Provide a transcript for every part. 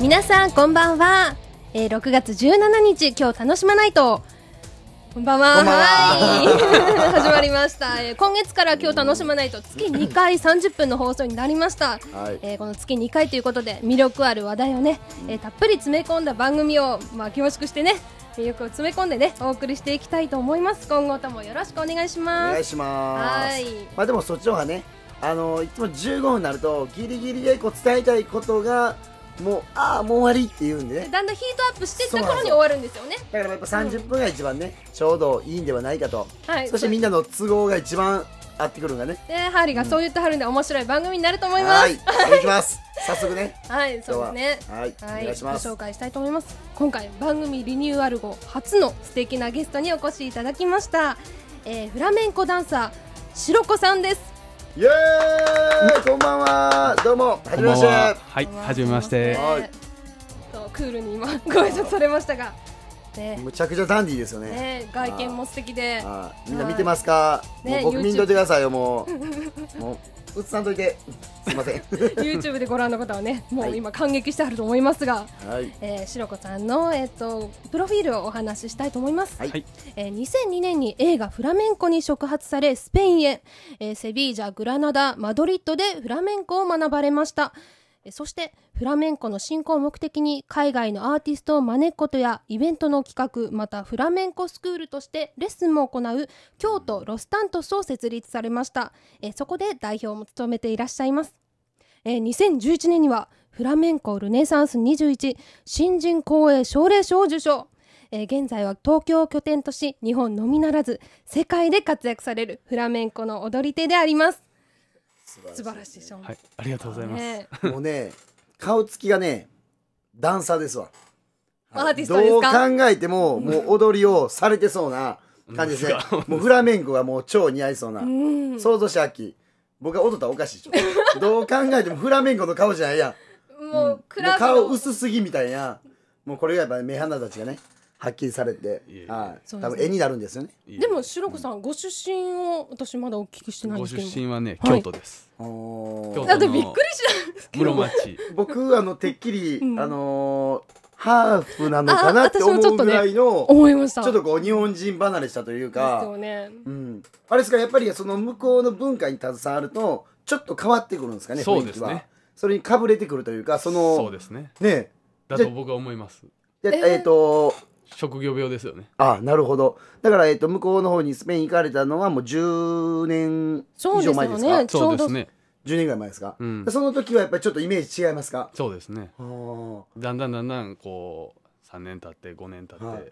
皆さんこんばんは、えー、6月17日今日楽しまないとこんばんは。んんはい。始まりました、えー。今月から今日楽しまないと月2回30分の放送になりました。はい、えー、この月2回ということで魅力ある話題をね、えー、たっぷり詰め込んだ番組をまあ凝縮してね。魅力を詰め込んでねお送りしていきたいと思います今後ともよろしくお願いしますお願いしますはいまあでもそっちの方がねあのいつも15分になるとギリギリでこう伝えたいことがもうああもう終わりって言うんでねだんだんヒートアップしてった頃に終わるんですよねだからやっぱ30分が一番ね、ちょうどいいんではないかと、はい、そしてみんなの都合が一番合ってくるんだねえハリーがそう言ってはるんで面白い番組になると思います、はい、いきます早速ね はいそうですねはい、はい、お願いしますご紹介したいと思います今回番組リニューアル後初の素敵なゲストにお越しいただきました、えー、フラメンコダンサー白子さんですイエーイこんばんはどうもはじめましてはいはじめましてはいクールに今ご挨拶されましたがね、むちゃくちゃダンディーですよね、ね、外見も素敵でみんな見てますか、ね、僕見んといてくださいよもう もう映さんといてすみません YouTube でご覧の方はねもう今感激してあると思いますが、はい、えー、しろさんの、えーと、とプロフィールをお話ししたいと思います、はい、えー、2002年に映画「フラメンコ」に触発されスペインへ、えー、セビージャグラナダマドリッドでフラメンコを学ばれましたそしてフラメンコの振興を目的に海外のアーティストを招くことやイベントの企画またフラメンコスクールとしてレッスンも行う京都ロスタントスを設立されましたえそこで代表も務めていらっしゃいますえ2011年にはフラメンコルネサンス21新人公営奨励賞を受賞え現在は東京を拠点とし日本のみならず世界で活躍されるフラメンコの踊り手であります素晴らしい、ね、はい、ありがとうございます。ね、もうね、顔つきがね、段差ですわ。アーティストどう考えても、もう踊りをされてそうな感じですね。もうフラメンコがもう超似合いそうな。想像しっ秋。僕が踊ったらおかしいちょっと。どう考えても フラメンコの顔じゃないやもう、うん、もう顔薄すぎみたいな。もうこれがやっぱ目鼻たちがね。発揮されて、はい、多分絵になるんですよね。でも白子さん、ご出身を私まだお聞きしてないんですけど。ご出身はね、京都です。はい、京都びっくりした室町。僕あのてっきり、あのハーフなのかなって思うぐらいの思いましたちょっとこう日本人離れしたというかあれですかやっぱりその向こうの文化に携わるとちょっと変わってくるんですかね雰囲気はそれにかぶれてくるというかそのそうですねねだと僕は思いますえっと職業病ですよねあなるほどだから、えっと、向こうの方にスペイン行かれたのはもう10年以上前ですかそうですね10年ぐらい前ですか、うん、その時はやっぱりちょっとイメージ違いますかそうですねだんだんだんだんこう3年経って5年経って、はい、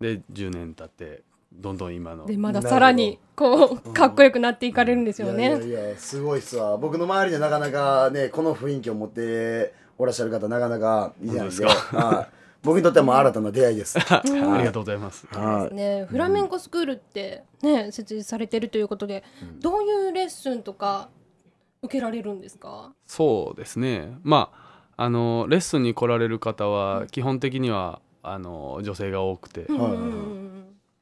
で10年経ってどんどん今のでまださらにこうかっこよくなっていかれるんですよね、うんうん、いやいやすごいっすわ僕の周りでなかなかねこの雰囲気を持っておらっしゃる方なかなかいないんでで、はい僕にとっても新たな出会いです。ありがとうございます。ね、フラメンコスクールってね設立されてるということで、どういうレッスンとか受けられるんですか？そうですね。まああのレッスンに来られる方は基本的にはあの女性が多くて、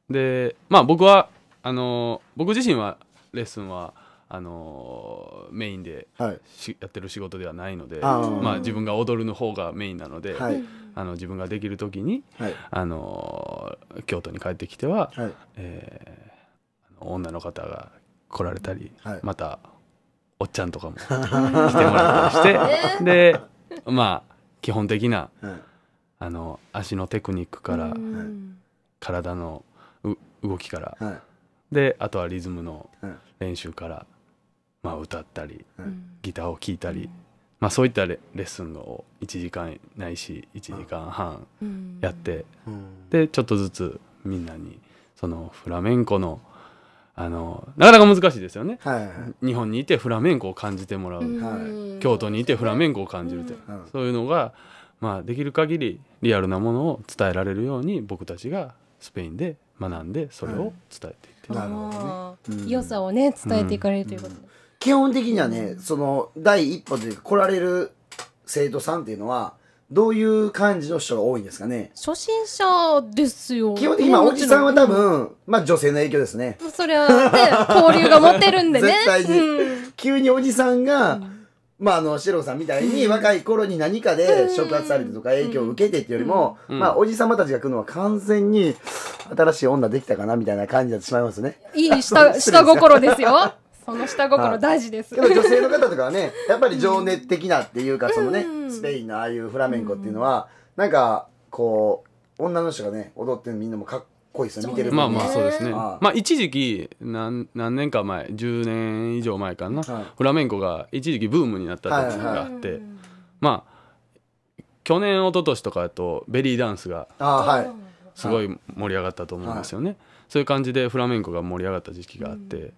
でまあ僕はあの僕自身はレッスンはあのメインで、はい、やってる仕事ではないので、あまあ、自分が踊るの方がメインなので、はい、あの自分ができる時に、はい、あの京都に帰ってきては、はい、えー、女の方が来られたり、はい、またおっちゃんとかも 来てもらったりしてでまあ基本的な、あの足のテクニックから、体の動きから、であとはリズムの練習から、まあ、歌ったり、ギターを聴いたり。まあ、そういったレッスンを1時間ないし1時間半やって、でちょっとずつみんなにそのフラメンコのあのなかなか難しいですよね、はいはい、日本にいてフラメンコを感じてもらう、はい、京都にいてフラメンコを感じるという、そういうのが、まあ、できる限りリアルなものを伝えられるように僕たちがスペインで学んでそれを伝えていって、はい、なるほどね、うん、良さをね伝えていかれるということで基本的にはね、その、第一歩で来られる生徒さんっていうのは、どういう感じの人が多いんですかね初心者ですよ。基本的に、まあ、おじさんは多分、まあ、女性の影響ですね。それは、交流が持てるんでね。絶対に。急におじさんが、まあ、あの、シロさんみたいに、若い頃に何かで触発されてとか影響を受けてっていうよりも、まあ、おじ様たちが来るのは完全に、新しい女できたかなみたいな感じになってしまいますね。いい下、下心ですよ。その下心大事です。女性の方とかはね、やっぱり情熱的なっていうか、そのね、スペインのああいうフラメンコっていうのは、なんか、こう、女の人がね、踊ってるみんなもかっこいいですよ、見てるまあまあ、そうですね。まあ、一時期、何、何年か前、10年以上前かな、フラメンコが一時期ブームになった時があって、まあ、去年一昨年とかだとベリーダンスがすごい盛り上がったと思うんですよね、そういう感じでフラメンコが盛り上がった時期があって、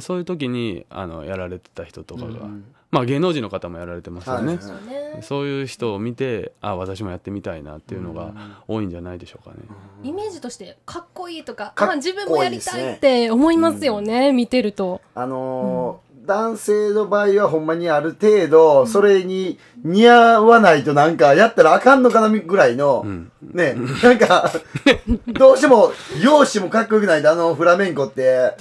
そういう時にあのやられてた人とかが、うんまあ芸能人の方もやられてますよね、はい、そういう人を見てあ私もやってみたいなっていうのが多いんじゃないでしょうかね、イメージとしてかっこいいとかか、ね、自分もやりたいって思いますよね、うん、見てると。あのーうん男性の場合はほんまにある程度、それに似合わないとなんか、やったらあかんのかなぐらいの、ね、なんか、どうしても、容姿もかっこよくないと、あのフラメンコって、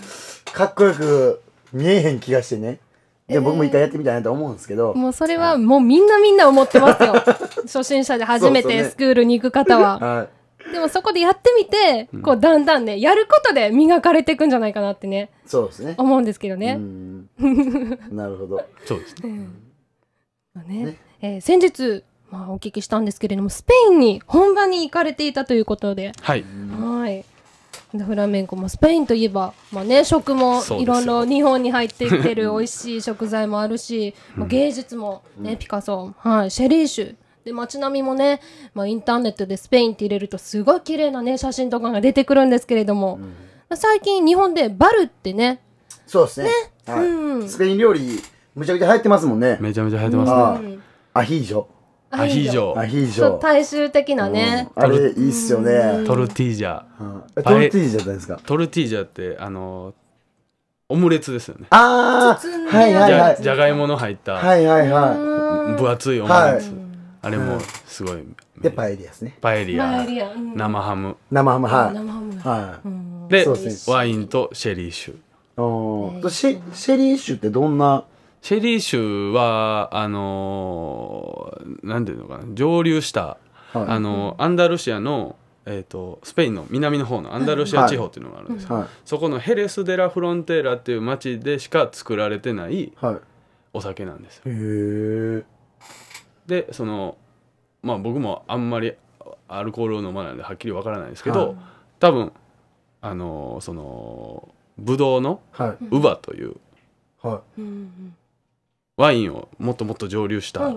かっこよく見えへん気がしてね。で僕も一回やってみたいなと思うんですけど、もうそれはもうみんなみんな思ってますよ。初心者で初めてスクールに行く方は。はいでもそこでやってみて、こうだんだんね、やることで磨かれていくんじゃないかなってね、そうですね。思うんですけどね。なるほど。そうですね。まあねねえー先日、まあ、お聞きしたんですけれども、スペインに本場に行かれていたということで、はい。はい。フラメンコもスペインといえば、まあね、食もいろいろ日本に入ってきてる美味しい食材もあるし、まあ、芸術もね、ピカソ、はい、シェリーシュで街並みもね、まあ、インターネットでスペインって入れるとすごい綺麗なね写真とかが出てくるんですけれども、最近日本でバルってねそうですね、ねはい、うん、スペイン料理むちゃくちゃ流行ってますもんねめちゃめちゃ流行ってますね、アヒージョアヒージョ。アヒージョ。大衆的なね。あれ、いいっすよね。トルティージャ。トルティージャですかトルティージャって、あの、オムレツですよね。ああ、はいはいはい。じゃがいもの入った、はいはいはい。分厚いオムレツ。あれも、すごい。で、パエリアですね。パエリア。生ハム。生ハム、はい。はい。で、ワインとシェリー酒。ああ。シェリー酒ってどんなシェリー州はあの何ていうのかな上流した、はい、あのアンダルシアの、えーと、スペインの南の方のアンダルシア地方っていうのがあるんですよ、はい、そこのヘレス・デラ・フロンテーラっていう町でしか作られてないお酒なんですよ。はい、でそのまあ僕もあんまりアルコールを飲まないのではっきりわからないですけど、多分あのそのブドウの乳母という、はい、ワインをもっともっと蒸留した、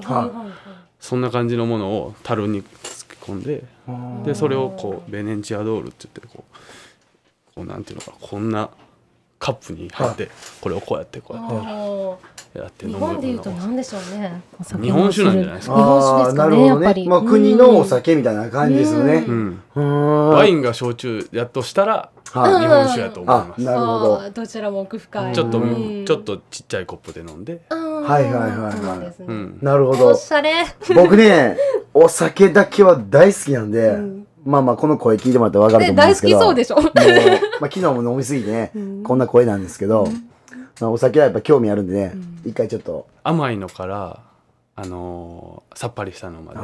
そんな感じのものを樽に突き込んででそれをこうベネンチアドールって言ってこうこうなんていうのかこんなカップに入って、これをこうやってこうやって。日本でいうと何でしょうね日本酒なんじゃないですか日本酒ですかねやっぱり、まあ、国のお酒みたいな感じですよね、ワインが焼酎やっとしたら日本酒やと思いますなるほどどちらも奥深いちょっとちょっとちっちゃいコップで飲んではいはいはいはいなるほど僕ねお酒だけは大好きなんで、まあまあ、この声聞いてもらってわかると思うんですけど。大好きそうでしょ。もうまあ、昨日も飲みすぎてね、こんな声なんですけど、まあ、お酒はやっぱ興味あるんでね、一回ちょっと。甘いのから、あのー、さっぱりしたのま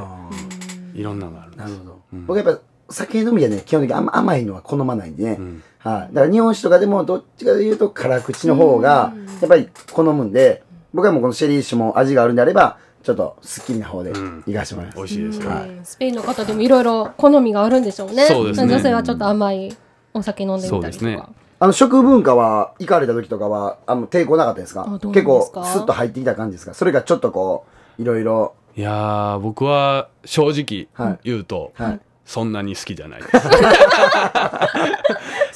で、いろんなのがあるんです。なるほど。うん、僕やっぱ、酒飲みじゃね、基本的に甘いのは好まないんでね。うん、はい、だから日本酒とかでも、どっちかというと辛口の方が、やっぱり好むんで、僕はもうこのシェリー酒も味があるんであれば、ちょっと好きな方でいかしてもらいます、美味しいですね、はい、スペインの方でもいろいろ好みがあるんでしょうねそうですね女性はちょっと甘いお酒飲んでみたりとか、ね、あの食文化は行かれた時とかはあの抵抗なかったですか結構スッと入ってきた感じですかそれがちょっとこういろいろいや僕は正直言うと、はいはいそんなに好きじゃないです。っ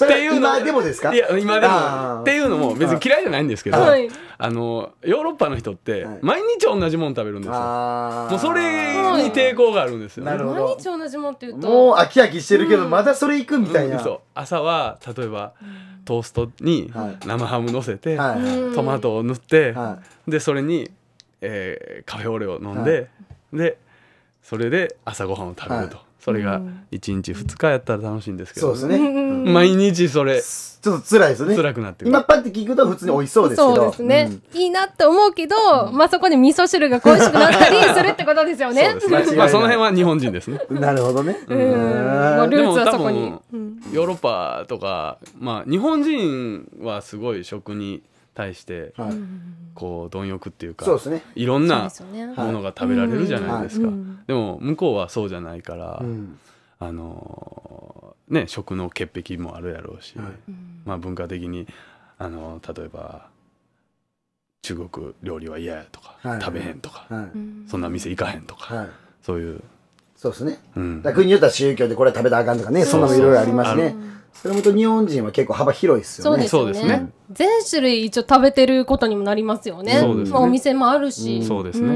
ていうの今でもですかいや今でもっていうのも別に嫌いじゃないんですけど、はあのヨーロッパの人って毎日同じもん食べるんですよ、はい、もうそれに抵抗があるんですよ、ね、毎日同じもんっていうともう飽き飽きしてるけど、またそれ行くみたいな、うんうん、朝は例えばトーストに生ハム乗せて、はい、トマトを塗って、でそれに、えー、カフェオレを飲んで、でそれで朝ごはんを食べると。それが1日2日やったら楽しいんですけど、そうですね、毎日それちょっと辛いですね辛くなってくる今パッて聞くと普通に美味しそうですけどそうですね、いいなって思うけど、まあそこに味噌汁が恋しくなったりするってことですよねまあその辺は日本人ですね なるほどねうんルーツはそこにヨーロッパとかまあ日本人はすごい食に対してこう貪欲っていうか、そうですね、いろんなものが食べられるじゃないですか、でも向こうはそうじゃないから、あのね食の潔癖もあるやろうし、まあ文化的にあの例えば中国料理は嫌やとか、食べへんとか、そんな店行かへんとか、そういうそうですね、うん、だ国によっては宗教でこれは食べたらあかんとかねそんなのいろいろありますね。それもと日本人は結構幅広いですよね。そうですね。全種類一応食べてることにもなりますよね。そうですね。お店もあるし。そうですね。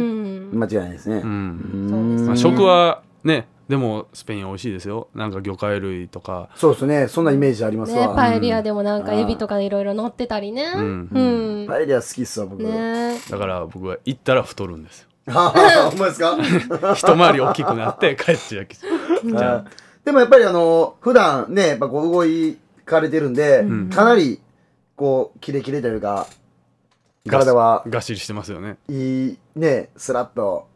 間違いないですね。うん。まあ、食はね、でもスペイン美味しいですよなんか魚介類とかそうですねそんなイメージありますわ、パエリアでもなんかエビとかいろいろ乗ってたりね、うん、パエリア好きっすわ僕、ね、だから僕は行ったら太るんですよほんまですか一回り大きくなって帰っちゃうじゃあでもやっぱりあの、普段ね、やっぱこう動かれてるんで、うん、かなり、こう、キレキレてるうか、体は。がっしりしてますよね。いい、ね、スラッと、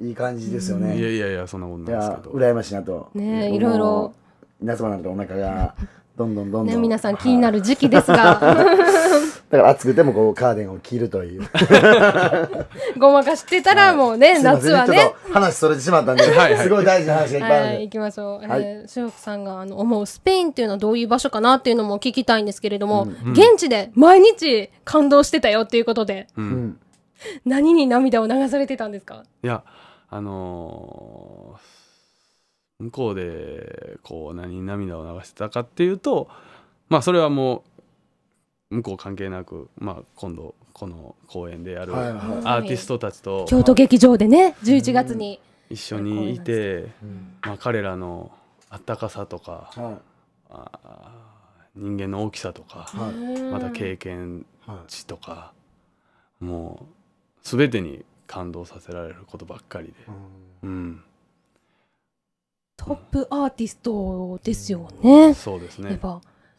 いい感じですよね。いやいやいや、そんなことないですけど。羨ましいなと。ねいろいろ。皆様なんてお腹が、どんどんどんどん。ね、皆さん気になる時期ですが。だから暑くてもこうカーデンを着るという。ごまかしてたらもうね、夏はね。話それてしまったんで、すごい大事な話がいっぱいあるはい、行きましょう。はい、えー、しゅさんがあの思うスペインっていうのはどういう場所かなっていうのも聞きたいんですけれども、現地で毎日感動してたよっていうことで、うん、何に涙を流されてたんですかいや、あの向こうでこう何に涙を流してたかっていうと、まあそれはもう向こう関係なく、まあ、今度この公演でやるアーティストたちと、京都劇場でね11月に、一緒にいて、まあ、彼らのあったかさとか、人間の大きさとか、また経験値とか、もう全てに感動させられることばっかりで、うんトップアーティストですよね。そうですねやっぱ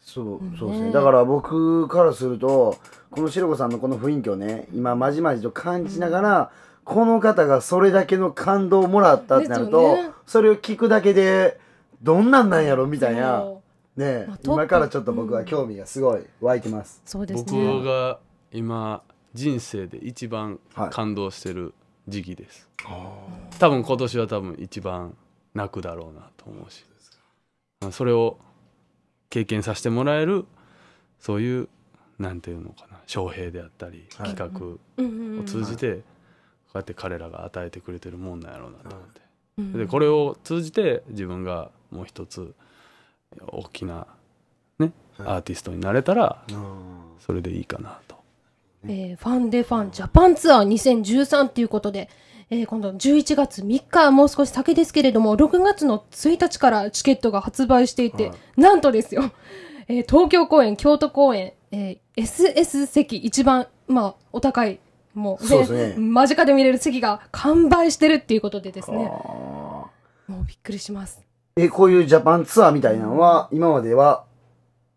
そうそうですねだから僕からするとこの白子さんのこの雰囲気をね今まじまじと感じながら、うん、この方がそれだけの感動をもらったってなると、ね、それを聞くだけでどんなんなんやろみたいなね、まあ、今からちょっと僕は興味がすごい湧いてます、そうですね、僕が今人生で一番感動してる時期です、はい、多分今年は多分一番泣くだろうなと思うしそれを経験させてもらえるそういうなんていうのかな招聘であったり企画を通じてこうやって彼らが与えてくれてるもんなんやろうなと思って。でこれを通じて自分がもう一つ大きな、ね、アーティストになれたらそれでいいかなと。えファン・デ・ファン・ジャパンツアー2013ていうことでえー、今度11月3日、もう少し先ですけれども、6月の1日からチケットが発売していて、はい、なんとですよ、えー、東京公演、京都公演、えー、SS 席一番、まあ、お高い、もう、ね、間近で見れる席が完売してるっていうことでですね、もうびっくりします。え、こういうジャパンツアーみたいなのは、今までは、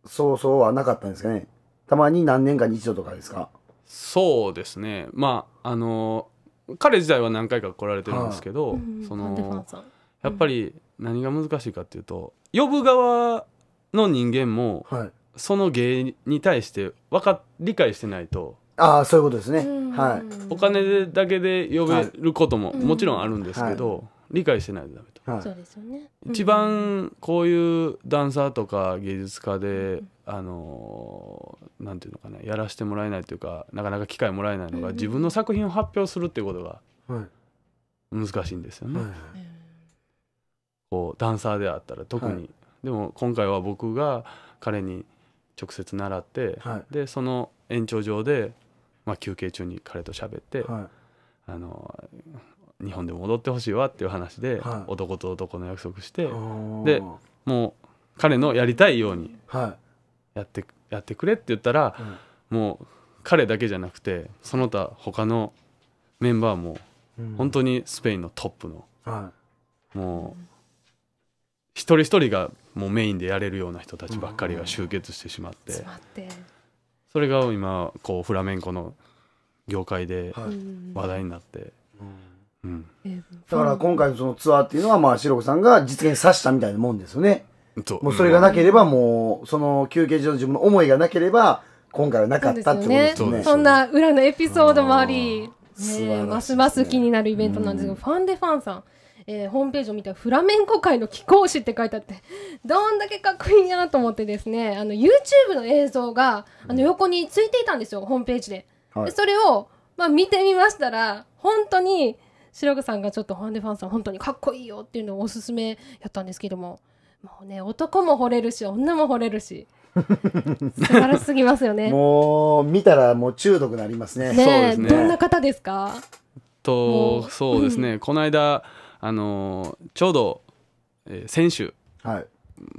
そうそうはなかったんですかね。たまに何年かに一度とかですか。そうですね。まあ、あの彼自体は何回か来られてるんですけど、そのやっぱり何が難しいかっていうと呼ぶ側の人間も、その芸に対してわか理解してないと。ああそういうことですね、はい、お金だけで呼べることももちろんあるんですけど、理解してないとダメと、はい、一番こういうダンサーとか芸術家で、あのなんていうのかなやらせてもらえないというかなかなか機会もらえないのが、自分の作品を発表するっていうことが難しいんですよね。はいこうダンサーであったら特に、でも今回は僕が彼に直接習って、でその延長上で、まあ、休憩中に彼と喋って、あの日本で戻ってほしいわっていう話で、はい男と男の約束してでもう彼のやりたいようにやってやってくれって言ったらもう彼だけじゃなくてその他他のメンバーも本当にスペインのトップのはもう一人一人がもうメインでやれるような人たちばっかりが集結してしまってって、それが今こうフラメンコの業界で話題になってうんだから今回のそのツアーっていうのは、まあ、白子さんが実現させたみたいなもんですよね。もうそれがなければ、もう、その休憩所の自分の思いがなければ、今回はなかったってことですね。そんな裏のエピソードもあり、ね、ますます気になるイベントなんですけど、ファンデファンさん。えー、ホームページを見たらフラメンコ界の貴公子って書いてあって どんだけかっこいいなと思ってですねあの YouTube の映像があの横についていたんですよホームページでで、それを、まあ、見てみましたら本当に白川さんがちょっとファンデファンさん本当にかっこいいよっていうのをおすすめやったんですけどももうね男も惚れるし女も惚れるし 素晴らしすぎますよねもう見たらもう中毒なりますねね、ね、どんな方ですかとそうですね、うん、この間あのちょうど、えー、先週、はい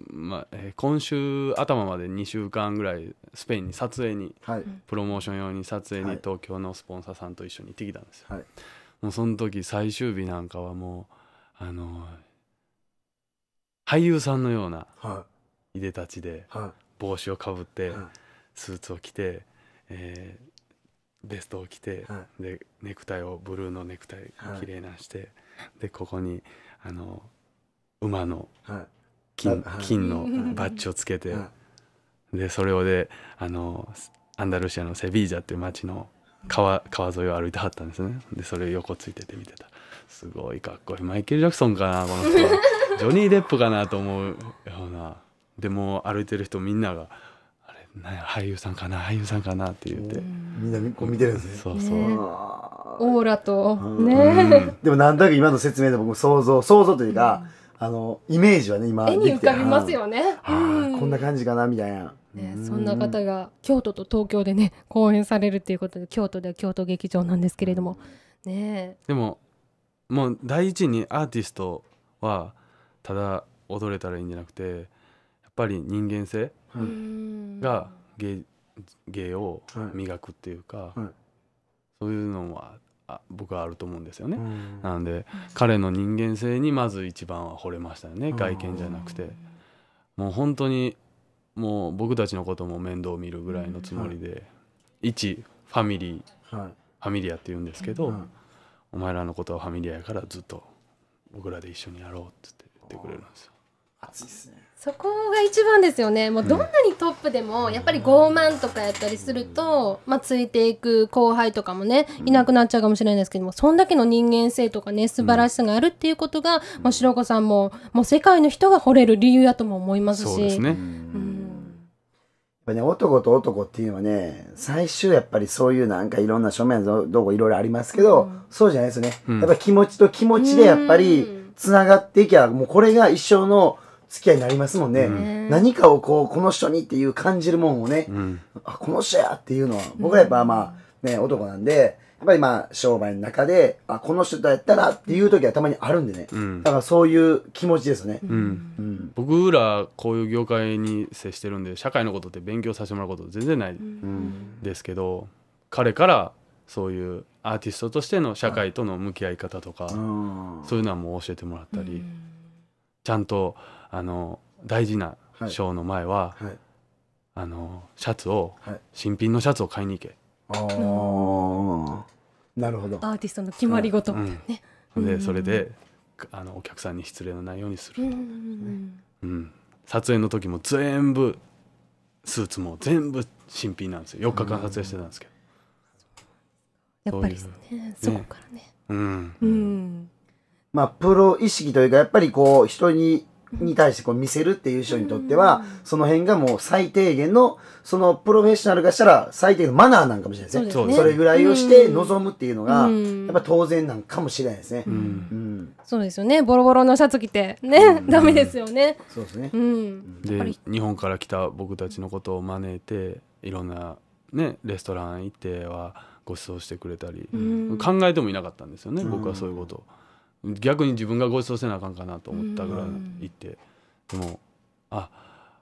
まあえー、今週頭まで2週間ぐらいスペインに撮影に、はい、プロモーション用に撮影に東京のスポンサーさんと一緒に行ってきたんですよ。はい、もうその時最終日なんかはもうあの俳優さんのような、いでたちで、帽子をかぶって、スーツを着て、えー、ベストを着て、でネクタイをブルーのネクタイ綺麗なして、でここにあの馬の金,、金のバッジをつけて、でそれをであのアンダルシアのセビージャっていう町の川川沿いを歩いてはったんですねでそれ横ついてて見てたすごいかっこいいマイケル・ジャクソンかなこの人 ジョニー・デップかなと思うようなでも歩いてる人みんなが「あれ俳優さんかな俳優さんかな」って言ってみんなこう見てるんですねそうそう、ね、オーラとね、うん、でもなんとなく今の説明で僕想像想像というか、うん、あのイメージはね今絵に浮かびますよね、うん、こんな感じかなみたいなね、そんな方が京都と東京でね公演されるっていうことで京都では京都劇場なんですけれども、ね、でももう第一にアーティストはただ踊れたらいいんじゃなくてやっぱり人間性が芸芸を磨くっていうか、はいはい、そういうのはあ僕はあると思うんですよね。なので彼の人間性にまず一番は惚れましたよね外見じゃなくて。もう本当にもう僕たちのことも面倒見るぐらいのつもりで、はい、一ファミリー、はい、ファミリアって言うんですけど、はい、お前らのことはファミリアやからずっと僕らで一緒にやろうって言ってくれるんですよ。熱いすねそこが一番ですよねもうどんなにトップでも、やっぱり傲慢とかやったりすると、うん、まあ、ついていく後輩とかもねいなくなっちゃうかもしれないですけども、うん、そんだけの人間性とかね素晴らしさがあるっていうことが、うん、もう白子さんももう世界の人が惚れる理由やとも思いますし。そうですね、うんやっぱね、男と男っていうのはね、最終やっぱりそういうなんかいろんな書面のどこいろいろありますけど、うん、そうじゃないですよね。うん、やっぱ気持ちと気持ちでやっぱり繋がっていきゃ、もうこれが一生の付き合いになりますもんね。うん、何かをこう、この人にっていう感じるもんをね、あ、この人やっていうのは、僕はやっぱまあね、男なんで、っぱりまあ、商売の中で、あ、この人だったらっていう時はたまにあるんでね。うん、だからそういう気持ちですね。うん。うん、僕ら、こういう業界に接してるんで、社会のことって勉強させてもらうこと全然ないですけど、うん、彼からそういうアーティストとしての社会との向き合い方とか、そういうのはもう教えてもらったり、ちゃんと、あの、大事なショーの前は、はいはい、あの、シャツを、はい、新品のシャツを買いに行け。ああ。なるほどアーティストの決まり事みたいなね、うん、でそれであのお客さんに失礼のないようにする、うん、撮影の時も全部スーツも全部新品なんですよ4日間撮影してたんですけど、やっぱりね、そこからねうん、うん、まあプロ意識というかやっぱりこう人にに対してこう見せるっていう人にとっては、その辺がもう最低限の、そのプロフェッショナルがしたら最低限のマナーなんかもしれないですね。そ、ね、れぐらいをして望むっていうのが、やっぱ当然なんかもしれないですね。うん。うん、そうですよね。ボロボロのシャツ着て、ね、ダメですよね。そうですね。うん。で、日本から来た僕たちのことを招いて、いろんな、ね、レストラン行っては、ご馳走してくれたり、考えてもいなかったんですよね、僕はそういうことを。逆に自分がご馳走せなあかんかなと思ったぐらい行って、でもあ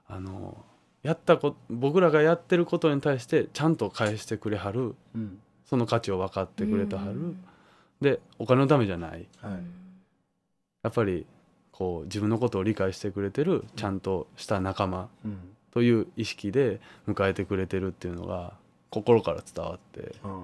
あのやったこ僕らがやってることに対してちゃんと返してくれはる、うん、その価値を分かってくれてはる、うん、でお金のためじゃない、はい、やっぱりこう自分のことを理解してくれてるちゃんとした仲間という意識で迎えてくれてるっていうのが心から伝わって、うん、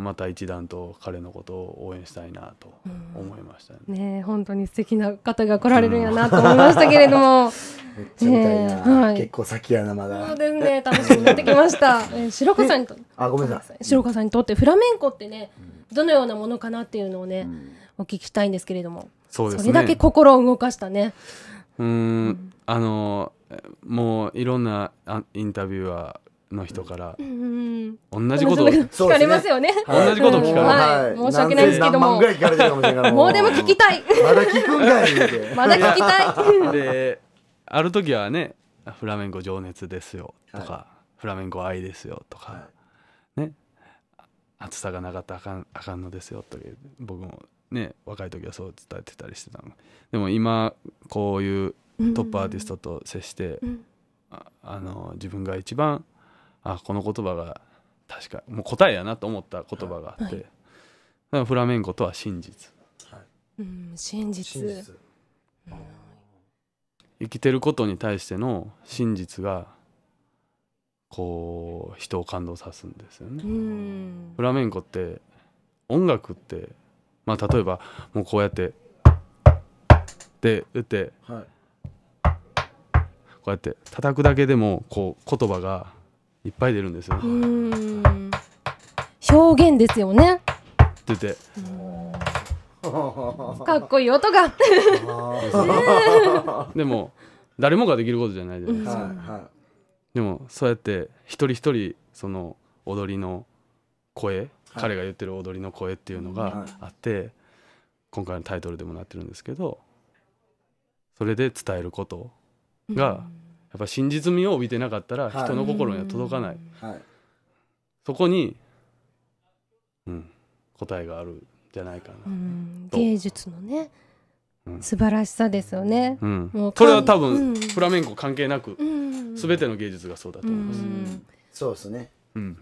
また一段と彼のことを応援したいなと思いましたね。うん、ね本当に素敵な方が来られるんやなと思いましたけれども。う ん、ね、はい、結構先やなまだ。そうですね楽しみになってきました。白子さんにとあごめんなさい。白子さんにとってフラメンコってね、うん、どのようなものかなっていうのをね、お聞きしたいんですけれども。そうですね。それだけ心を動かしたね。うん、あのもういろんなインタビューはの人から、同じこと聞かれますよね。同じこと聞かれ、ます。申し訳ないですけども。ももうでも聞きたい。まだ聞くんかい。まだ聞きたい。で、ある時はね、フラメンコ情熱ですよとか、フラメンコ愛ですよとか、ね、暑さがなかったあかんあかんのですよという僕もね若い時はそう伝えてたりしてたの。でも今こういうトップアーティストと接して、うあの自分が一番あこの言葉が確かもう答えやなと思った言葉があって、はい、フラメンコとは真実、はい、うん真実、うん、生きてることに対しての真実がこう人を感動さすんですよね、うん、フラメンコって音楽ってまあ例えばもうこうやってで打って、はい、こうやって叩くだけでもこう言葉がいっぱい出るんですよ。表現ですよね。出て。かっこいい音が。でも誰もができることじゃないじゃないですか。うん、でもそうやって一人一人その踊りの声、はい、彼が言ってる踊りの声っていうのがあって、はい、今回のタイトルでもなってるんですけどそれで伝えることが、うんっぱ真実味を帯びてなかったら人の心には届かない、はい、そこに、うん、答えがあるじゃないかな、うん、芸術のね、うん、素晴らしさですよね、うん、もうそれは多分、うん、フラメンコ関係なく、うん、全ての芸術がそうだと思います、うん、そうですね、うん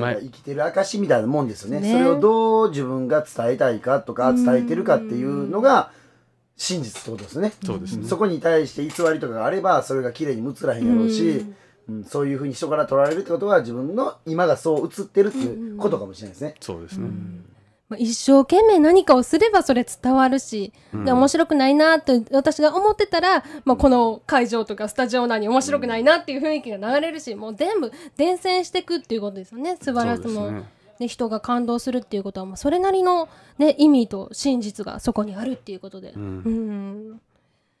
生きてる証みたいなもんですよね、ね、それをどう自分が伝えたいかとか伝えてるかっていうのが、真実ってことですね。そうですね。そこに対して偽りとかがあれば、それが綺麗に映らへんやろうし、うん、そういうふうに人から取られるってことは自分の今がそう映ってるっていうことかもしれないですね。そうですね。まあ、一生懸命何かをすればそれ伝わるし、うん、で面白くないなって私が思ってたら、まあ、この会場とかスタジオ内に面白くないなっていう雰囲気が流れるし、もう全部伝染していくっていうことですよね素晴らしさも。ね、人が感動するっていうことは、まあ、それなりの、ね、意味と真実がそこにあるっていうことで。うん、うん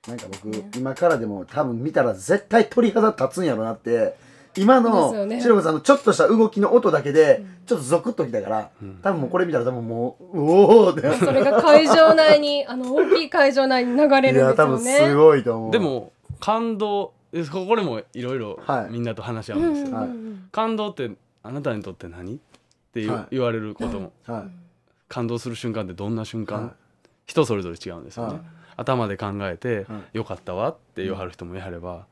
なんか僕、ね、今からでも多分見たら絶対鳥肌立つんやろなって今の、ね、白子さんのちょっとした動きの音だけで、ちょっとゾクッときたから、うん、多分もうこれ見たら多分もう、おおって。それが会場内に、あの、大きい会場内に流れるんですよね。いや、多分すごいと思う。でも、感動、ここもいろいろみんなと話し合うんですよ、はい、感動ってあなたにとって何って言われることも、はい、感動する瞬間ってどんな瞬間、はい、人それぞれ違うんですよね、はい、頭で考えて、よかったわって言わはる人もやれば、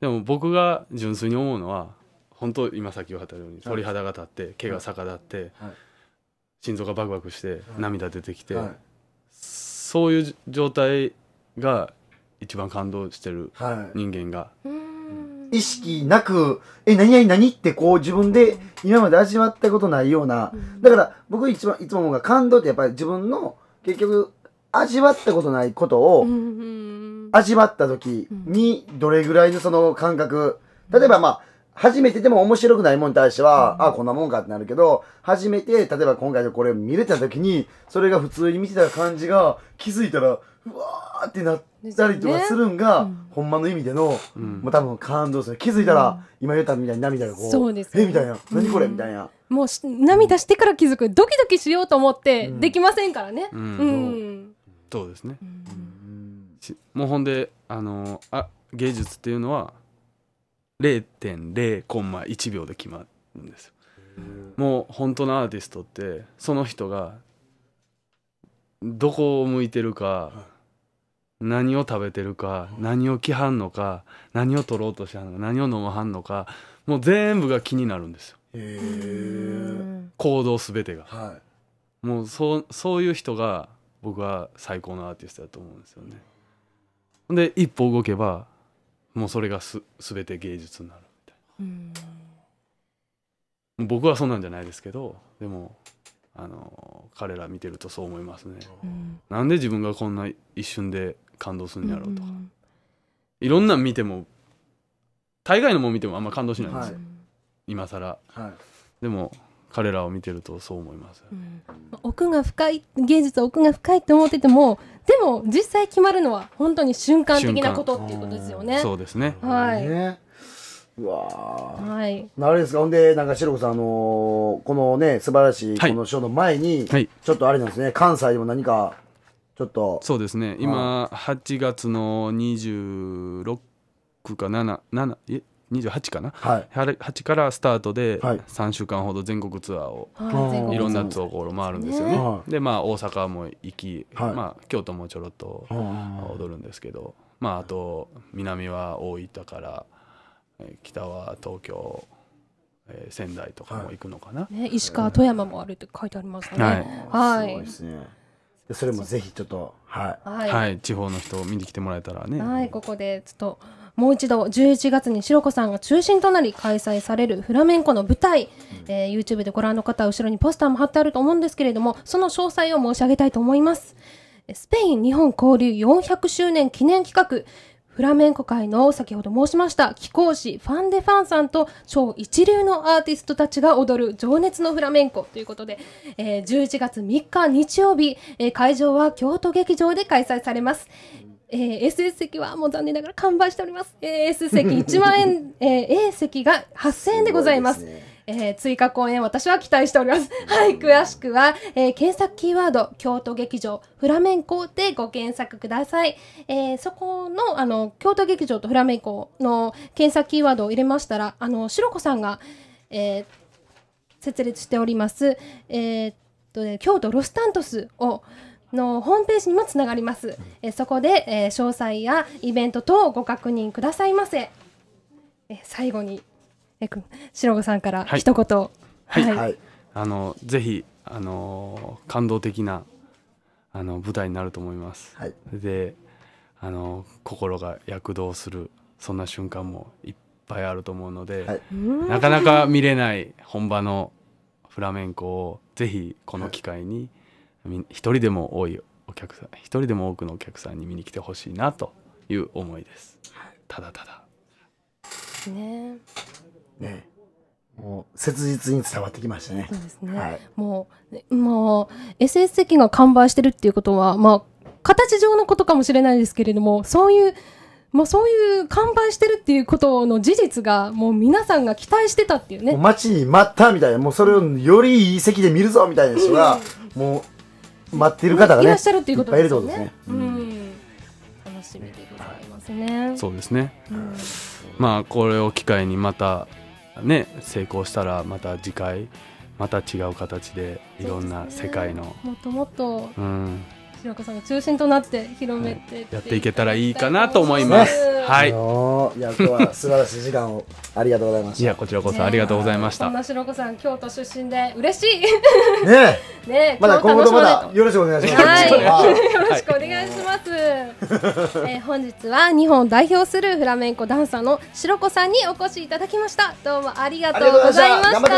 でも僕が純粋に思うのは本当今さっき言われたように鳥肌が立って毛が逆立って、心臓がバクバクして涙出てきて、そういう状態が一番感動してる人間が、はい、意識なく、え、何々何ってこう自分で今まで味わったことないような、だから僕一番いつも思うが感動ってやっぱり自分の結局味わったことないことを味わった時にどれぐらいのその感覚、例えばまあ、初めてでも面白くないものに対しては、ああ、こんなもんかってなるけど、初めて、例えば今回でこれ見れた時に、それが普通に見てた感じが、気づいたら、うわーってなったりとかするんが、ねうん、ほんまの意味での、うん、もう多分感動する気づいたら、うん、今言ったみたいに涙がこうそうです、ね、えみたいな何これ、みたいなもう涙してから気づくドキドキしようと思ってできませんからねうん、そうですね、うん、もうほんであのあ芸術っていうのは0.0コンマ1秒で決まるんですよもう本当のアーティストってその人がどこを向いてるか、何を食べてるか何を着はんのか何を取ろうとしてはんのか何を飲まはんのかもう全部が気になるんですよ行動すべてが、はい、もうそうそういう人が僕は最高のアーティストだと思うんですよねで一歩動けばもうそれがす全て芸術になるみたいな僕はそんなんじゃないですけどでもあの彼ら見てるとそう思いますね、うん、なんで自分がこんな一瞬で感動すんやろうとか、うん、いろんなん見ても大概のも見てもあんま感動しないんですよ、はい、今更、はい、でも彼らを見てるとそう思います、うん、奥が深い芸術は奥が深いって思っててもでも実際決まるのは本当に瞬間的なことっていうことですよねそうですねはい、ねうわはい。あれですか、ほんで、なんか、しろこさん、あのー、このね、素晴らしい、このショーの前に、はい、ちょっとあれなんですね、関西でも何か、ちょっとそうですね今8月の26か77え28かな、はい、8からスタートで3週間ほど全国ツアーを、はい、いろんなところ回るんですよね、でまあ大阪も行き、はい、まあ、京都もちょろっと踊るんですけど、まあ、あと南は大分から北は東京、え仙台とかも行くのかな、ね、石川富山もあるって書いてありますねはい、はい、すごいですねそれもぜひちょっとはい、はい、はい、地方の人を見に来てもらえたらねはいここでちょっともう一度11月に白子さんが中心となり開催されるフラメンコの舞台、うん、えー、YouTube でご覧の方は後ろにポスターも貼ってあると思うんですけれどもその詳細を申し上げたいと思いますスペイン日本交流400周年記念企画フラメンコ界の先ほど申しました貴公子ファン・デ・ファンさんと超一流のアーティストたちが踊る情熱のフラメンコということで、えー、11月3日日曜日、えー、会場は京都劇場で開催されます。えー、SS 席はもう残念ながら完売しております。えー、S 席1万円、えー、A 席が8000円でございます。すえー、追加公演私は期待しております。はい、詳しくは、えー、検索キーワード、京都劇場、フラメンコでご検索ください。えー、そこの、あの、京都劇場とフラメンコの検索キーワードを入れましたら、あの、白子さんが、えー、設立しております、えー、と、ね、京都ロスタントスを、のホームページにもつながります。えそこで、え詳細やイベント等をご確認くださいませ。え最後に白子さんから一言、はい、はい、はい、あのぜひあの感動的なあの舞台になると思います。はい、であの心が躍動するそんな瞬間もいっぱいあると思うので、はい、なかなか見れない本場のフラメンコをぜひこの機会に一人でも多いお客さん一人でも多くのお客さんに見に来てほしいなという思いです。ただただ。ねね、もう切実に伝わってきましたね。そうですね。はい、もう、もう、SS 席が完売してるっていうことは、まあ、形上のことかもしれないですけれども、そういう、まあ、そういう完売してるっていうことの事実が、もう皆さんが期待してたっていうね。う待ちに待ったみたいな、もうそれをよりいい席で見るぞみたいな人が、もう待ってる方がね、いらっしゃるっていうことですね。いっぱいいるってことですね。うん。楽しみでございますね。そうですね。うん、まあ、これを機会にまた、ね成功したらまた次回また違う形でいろんな世界の、ね、もっともっと、うん、白子さんが中心となって広めて、はい、やっていけたらいいかなと思います。はい。いや、今日は素晴らしい時間をありがとうございました。いや、こちらこそありがとうございました。こんなしのこさん、京都出身で嬉しい。ねえ。ねえ、まだ今後ともだよろしくお願いします。はい。よろしくお願いします。はい、えー、本日は日本を代表するフラメンコダンサーのしろこさんにお越しいただきました。どうもありがとうございました。した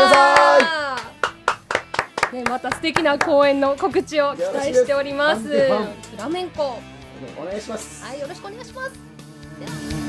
ね、また素敵な公演の告知を期待しております。フラメンコ。お願いします。はい、よろしくお願いします。Yeah.